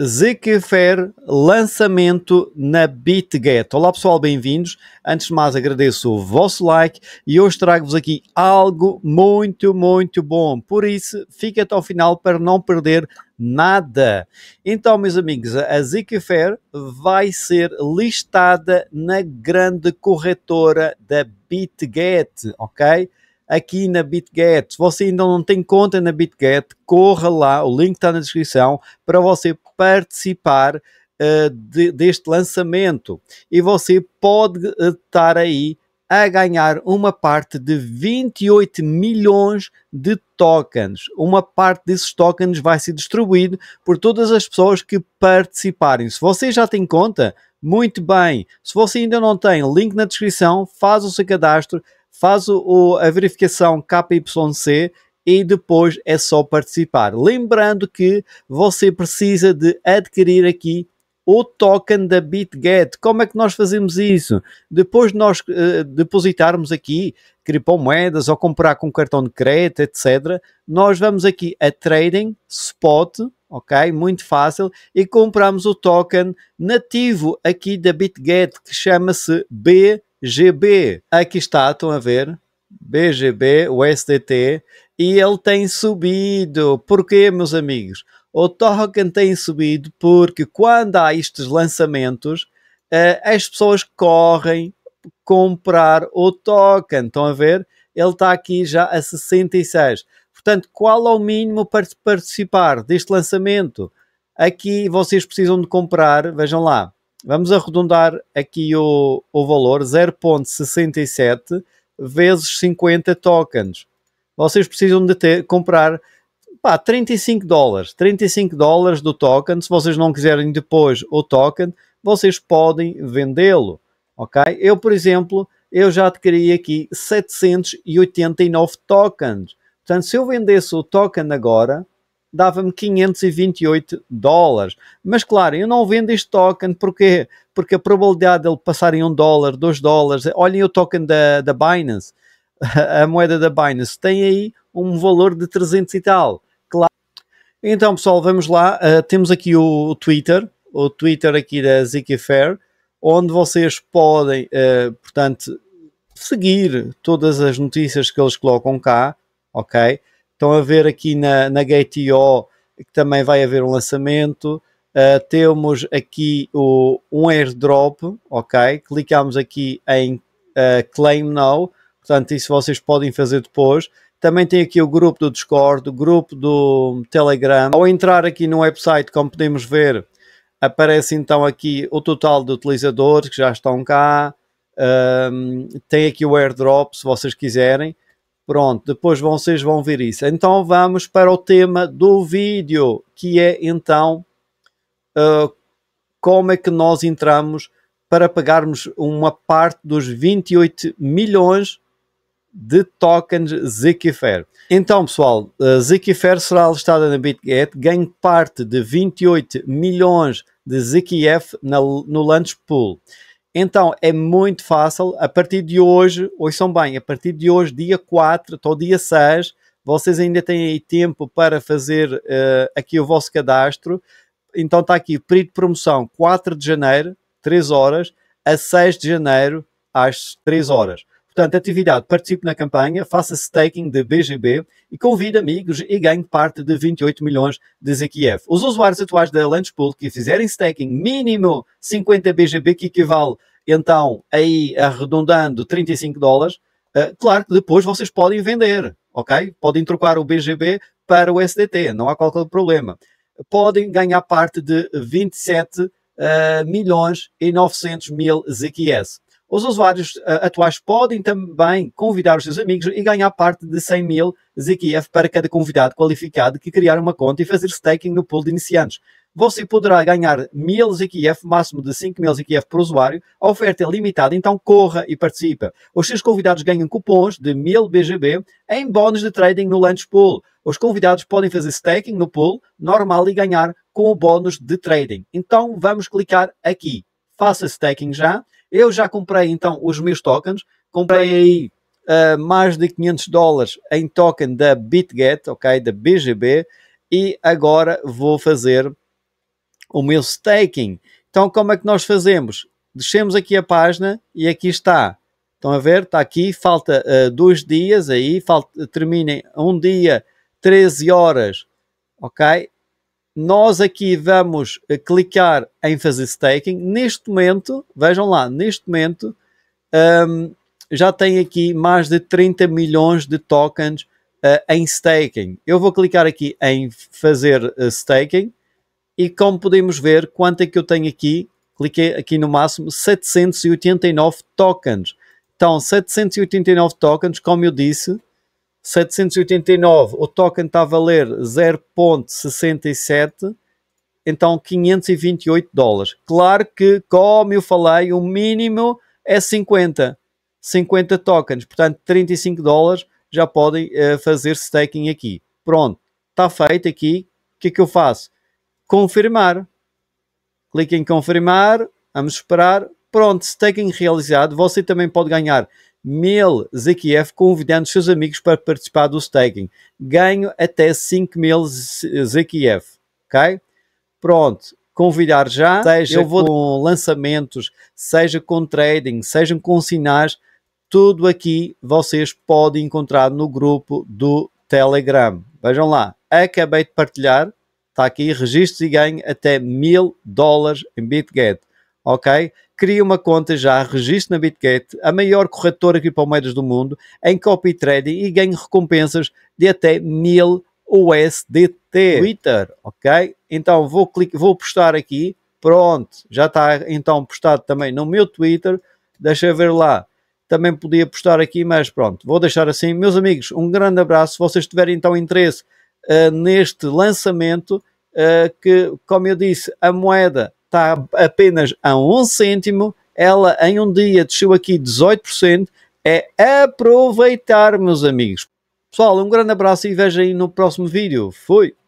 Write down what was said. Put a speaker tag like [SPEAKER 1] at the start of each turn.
[SPEAKER 1] Zekefer lançamento na BitGet. Olá pessoal, bem-vindos. Antes de mais, agradeço o vosso like e hoje trago-vos aqui algo muito, muito bom. Por isso, fique até ao final para não perder nada. Então, meus amigos, a Zekefer vai ser listada na grande corretora da BitGet, ok? aqui na BitGet. Se você ainda não tem conta na BitGet, corra lá, o link está na descrição para você participar uh, de, deste lançamento e você pode eh, estar aí a ganhar uma parte de 28 milhões de tokens. Uma parte desses tokens vai ser distribuído por todas as pessoas que participarem. Se você já tem conta, muito bem. Se você ainda não tem, link na descrição, faz o seu cadastro, faz o, a verificação KYC e depois é só participar. Lembrando que você precisa de adquirir aqui o token da BitGet. Como é que nós fazemos isso? Depois de nós uh, depositarmos aqui criptomoedas ou comprar com cartão de crédito, etc., nós vamos aqui a Trading Spot, ok? Muito fácil, e compramos o token nativo aqui da BitGet que chama-se B GB. Aqui está, estão a ver? BGB, USDT, e ele tem subido. Porquê, meus amigos? O token tem subido porque quando há estes lançamentos, eh, as pessoas correm comprar o token. Estão a ver? Ele está aqui já a 66. Portanto, qual é o mínimo para participar deste lançamento? Aqui vocês precisam de comprar, vejam lá, Vamos arredondar aqui o, o valor 0.67 vezes 50 tokens. Vocês precisam de ter, comprar pá, 35 dólares. 35 dólares do token. Se vocês não quiserem depois o token, vocês podem vendê-lo. Ok? Eu, por exemplo, eu já adquiri aqui 789 tokens. Portanto, se eu vendesse o token agora, dava-me 528 dólares. Mas claro, eu não vendo este token, porquê? Porque a probabilidade dele passar em um dólar, dois dólares, olhem o token da, da Binance, a moeda da Binance, tem aí um valor de 300 e tal. Claro. Então pessoal, vamos lá, uh, temos aqui o, o, Twitter, o Twitter aqui da Zikifair, onde vocês podem, uh, portanto, seguir todas as notícias que eles colocam cá, ok? Estão a ver aqui na, na Gate.io que também vai haver um lançamento. Uh, temos aqui o, um airdrop, ok? Clicamos aqui em uh, Claim Now, portanto, isso vocês podem fazer depois. Também tem aqui o grupo do Discord, o grupo do Telegram. Ao entrar aqui no website, como podemos ver, aparece então aqui o total de utilizadores que já estão cá. Um, ah, tem aqui o airdrop, se vocês quiserem. Pronto, depois vocês vão ver isso. Então vamos para o tema do vídeo, que é então uh, como é que nós entramos para pagarmos uma parte dos 28 milhões de tokens Zcash. Então, pessoal, Zcash uh, será listada na BitGet, ganhe parte de 28 milhões de Zcash no Launch Pool. Então é muito fácil. A partir de hoje, ouçam bem, a partir de hoje, dia 4 até dia 6, vocês ainda têm aí tempo para fazer uh, aqui o vosso cadastro. Então está aqui, período de promoção 4 de janeiro, 3 horas, a 6 de janeiro, às 3 horas. Portanto, atividade, participe na campanha, faça staking de BGB e convide amigos e ganhe parte de 28 milhões de ZQF. Os usuários atuais da Lunchpool que fizerem staking mínimo 50 BGB, que equivale então aí arredondando 35 dólares, uh, claro que depois vocês podem vender, ok? Podem trocar o BGB para o SDT, não há qualquer problema. Podem ganhar parte de 27 uh, eh, milhões e 900 mil ZQS. Os usuários uh, atuais podem também convidar os seus amigos e ganhar parte de 100 mil ZKF para cada convidado qualificado que criar uma conta e fazer staking no pool de iniciantes. Você poderá ganhar 1000 ZKF, máximo de 5000 ZKF por usuário. A oferta é limitada, então corra e participa. Os seus convidados ganham cupons de 1000 BGB em bónus de trading no Lunch Pool. Os convidados podem fazer staking no pool normal e ganhar com o bónus de trading. Então vamos clicar aqui. Faça staking já eu já comprei então os meus tokens, comprei aí uh, mais de 500 dólares em token da BitGet, ok, da BGB, e agora vou fazer o meu staking. Então, como é que nós fazemos? Descemos aqui a página e aqui está. Estão a ver? Está aqui, falta uh, dois dias aí, falta, terminem um dia, 13 horas, ok? Nós aqui vamos eh, clicar em fazer staking. Neste momento, vejam lá, neste momento um, já tem aqui mais de 30 milhões de tokens uh, em staking. Eu vou clicar aqui em fazer eh, staking e como podemos ver, quanto é que eu tenho aqui? Cliquei aqui no máximo 789 tokens. Então, 789 tokens, como eu disse, 789, o token está a valer 0.67, então 528 dólares. Claro que, como eu falei, o mínimo é 50. 50 tokens, portanto 35 dólares já podem uh, fazer staking aqui. Pronto, está feito aqui. O que é que eu faço? Confirmar. Clique em confirmar, vamos esperar. Pronto, staking realizado. Você também pode ganhar mil Zekiev convidando seus amigos para participar do staking. Ganho até 5 mil Zekiev, ok? Pronto, convidar já, seja vou... com lançamentos, seja com trading, seja com sinais, tudo aqui vocês podem encontrar no grupo do Telegram. Vejam lá, acabei de partilhar, está aqui, registros e ganho até mil dólares em BitGet ok? Cria uma conta já, registro na Bitgate, a maior corretora de palmeiras do mundo, em copy trading e ganhe recompensas de até mil USDT. Twitter, ok? Então vou, clicar, vou postar aqui, pronto, já está então postado também no meu Twitter, deixa eu ver lá. Também podia postar aqui, mas pronto, vou deixar assim. Meus amigos, um grande abraço. Se vocês tiverem então interesse uh, neste lançamento, uh, que, como eu disse, a moeda está apenas a 11 cêntimo, ela em um dia desceu aqui 18%. É aproveitar, meus amigos. Pessoal, um grande abraço e vejo aí no próximo vídeo. Fui!